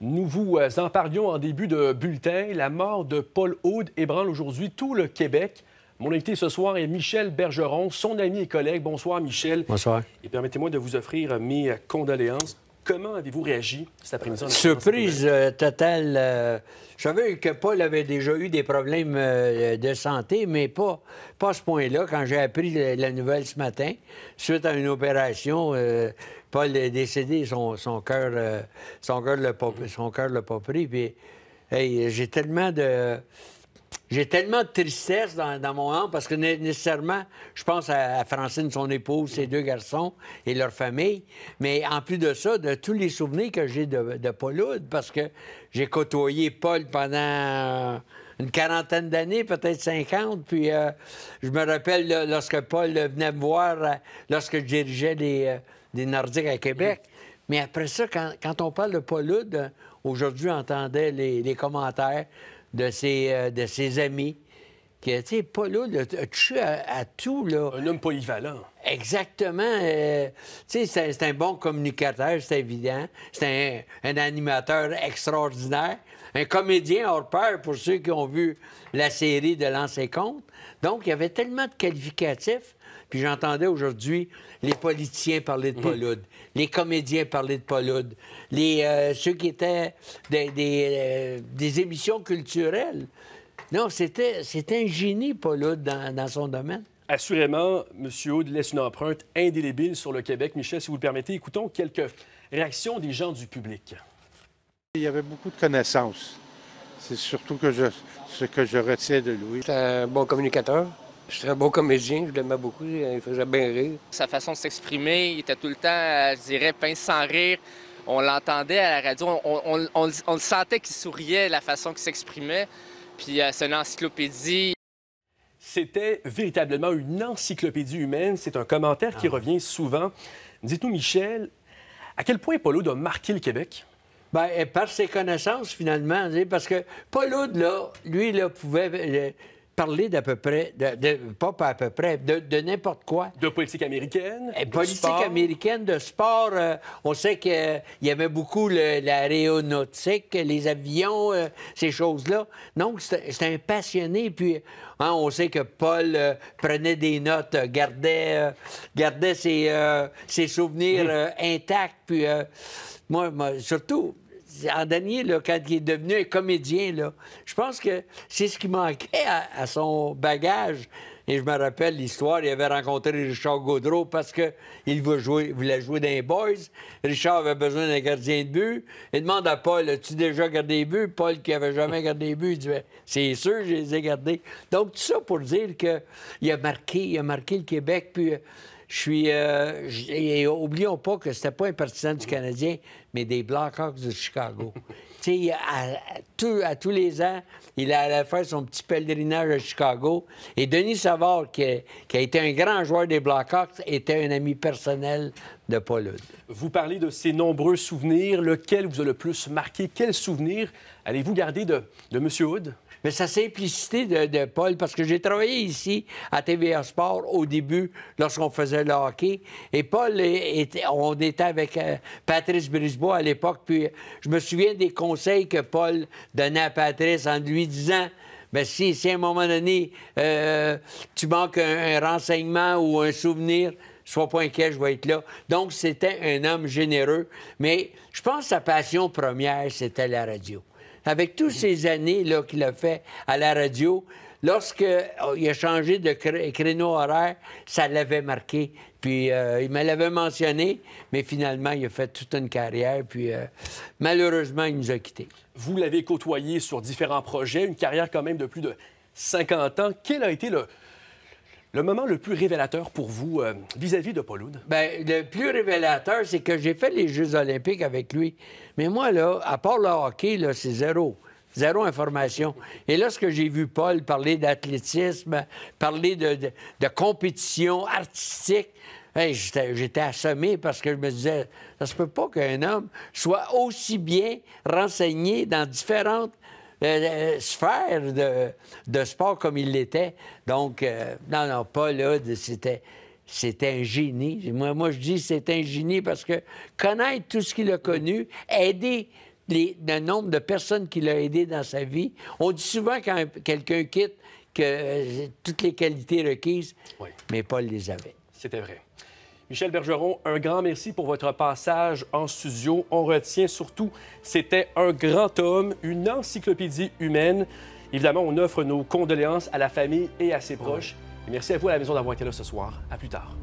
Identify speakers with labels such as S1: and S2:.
S1: Nous vous euh, en parlions en début de bulletin. La mort de Paul Aude ébranle aujourd'hui tout le Québec. Mon invité ce soir est Michel Bergeron, son ami et collègue. Bonsoir, Michel. Bonsoir. Et permettez-moi de vous offrir mes condoléances. Comment avez-vous réagi cet après-midi? Surprise
S2: euh, totale. Euh, je savais que Paul avait déjà eu des problèmes euh, de santé, mais pas, pas à ce point-là. Quand j'ai appris la, nouvelle ce matin, suite à une opération, Paul est décédé, son, cœur son l'a pas, pris. hey, j'ai tellement de j'ai tellement de tristesse dans, mon âme parce que nécessairement, je pense à, Francine, son épouse, ses deux garçons et leur famille. Mais en plus de ça, de tous les souvenirs que j'ai de, de parce que j'ai côtoyé Paul pendant une quarantaine d'années, peut-être 50. Puis euh, je me rappelle lorsque Paul venait me voir, euh, lorsque je dirigeais euh, les, Nordiques à Québec. Mais après ça, quand, on parle de Paulude, aujourd'hui, on entendait les commentaires de ses, euh, de ses amis. Qui, tu sais, pas là, à, tout, là. Un homme polyvalent. Exactement. Euh, tu sais, c'est un bon communicateur, c'est évident. C'est un, animateur extraordinaire. Un comédien hors pair, pour ceux qui ont vu la série de L'Ancien Compte. Donc, il y avait tellement de qualificatifs. Puis j'entendais aujourd'hui les politiciens parler de mhm. Paulude, les comédiens parler de Paulude, les, euh, ceux qui étaient euh, des, émissions culturelles. Non, c'était un génie, Paulude, dans, dans son domaine.
S1: Assurément, M. Aude laisse une empreinte indélébile sur le Québec. Michel, si vous le permettez, écoutons quelques réactions des gens du public.
S2: Il y avait beaucoup de connaissances. C'est surtout ce que je retiens de Louis. C'est un bon communicateur. C'était un bon comédien, je l'aimais beaucoup, il faisait bien rire.
S1: Sa façon de s'exprimer, il était tout le temps, euh, je dirais, pince sans rire. On l'entendait à la radio, on, le sentait qu'il souriait, la façon qu'il s'exprimait. Puis euh, c'est une encyclopédie. C'était véritablement une encyclopédie humaine. C'est un commentaire qui ah. revient souvent. Dites-nous, Michel, à quel point Polo doit marquer le Québec? Ben,
S2: par ses connaissances, finalement, parce que Paul Oud, là, lui, pouvait euh, parler d'à peu près, de, pas à peu près, de, n'importe quoi.
S1: De politique américaine? Et eh, politique
S2: américaine, de sport. Euh, on sait qu'il euh, y avait beaucoup l'aéronautique, les avions, ces choses-là. Donc, c'était un passionné. Puis, hein, on sait que Paul prenait des notes, gardait, ses, souvenirs intacts. Puis, moi, surtout, en dernier, quand il est devenu un comédien, là, je pense que c'est ce qui manquait à, son bagage. Et je me rappelle l'histoire, il avait rencontré Richard Gaudreau parce qu'il voulait jouer, voulait jouer dans Boys. Richard avait besoin d'un gardien de but. Il demande à Paul As-tu déjà gardé les buts Paul, qui n'avait jamais gardé les buts, il dit ben, C'est sûr, je les ai gardés. Donc, tout ça pour dire qu'il a marqué, il a marqué le Québec. Puis euh, je suis. Euh, et oublions pas que c'était pas un partisan du Canadien, mais des Blackhawks de Chicago. tu sais, à, tous les ans, il allait faire son petit pèlerinage à Chicago. Et Denis Savard, qui a, été un grand joueur des Blackhawks, était un ami
S1: personnel de Vous parlez de ces nombreux souvenirs. Lequel vous a le plus marqué? Quel souvenir allez-vous garder de, de M. Hood? Mais sa simplicité de, de Paul,
S2: parce que j'ai travaillé ici à TVA Sport au début, lorsqu'on faisait le hockey. Et Paul, était, on était avec euh, Patrice Brisbois à l'époque. Puis je me souviens des conseils que Paul donnait à Patrice en lui disant mais ben, si, si à un moment donné, euh, tu manques un renseignement ou un souvenir, sois pas inquiet, je vais être là. Donc, c'était un homme généreux, mais je pense que sa passion première, c'était la radio. Avec toutes mhm. ces années-là qu'il a fait à la radio, lorsqu'il oh, a changé de créneau horaire, ça l'avait marqué. Puis euh, il me l'avait mentionné, mais finalement, il a fait toute une carrière. Puis euh, malheureusement, il
S1: nous a quittés. Vous l'avez côtoyé sur différents projets, une carrière quand même de plus de 50 ans. Quel a été le, le moment le plus révélateur pour vous euh, vis-à-vis de Paul.
S2: Bien, le plus révélateur, c'est que j'ai fait les Jeux olympiques avec lui. Mais moi, là, à part le hockey, là, c'est zéro. Zéro information. Et lorsque j'ai vu Paul parler d'athlétisme, parler de, compétition artistique, j'étais assommé parce que je me disais, ça se peut pas qu'un homme soit aussi bien renseigné dans différentes euh, euh, sphère de, sport comme il l'était. Donc, euh, non, non, Paul, c'était un génie. Moi, moi, je dis c'est un génie parce que connaître tout ce qu'il a connu, aider le nombre de personnes qu'il a aidé dans sa vie. On dit souvent quand quelqu'un quitte que toutes les qualités requises, mais Paul les avait.
S1: C'était vrai. Michel Bergeron, un grand merci pour votre passage en studio. On retient surtout, c'était un grand homme, une encyclopédie humaine. Évidemment, on offre nos condoléances à la famille et à ses proches. merci à vous à la maison d'avoir été là ce soir. À plus tard.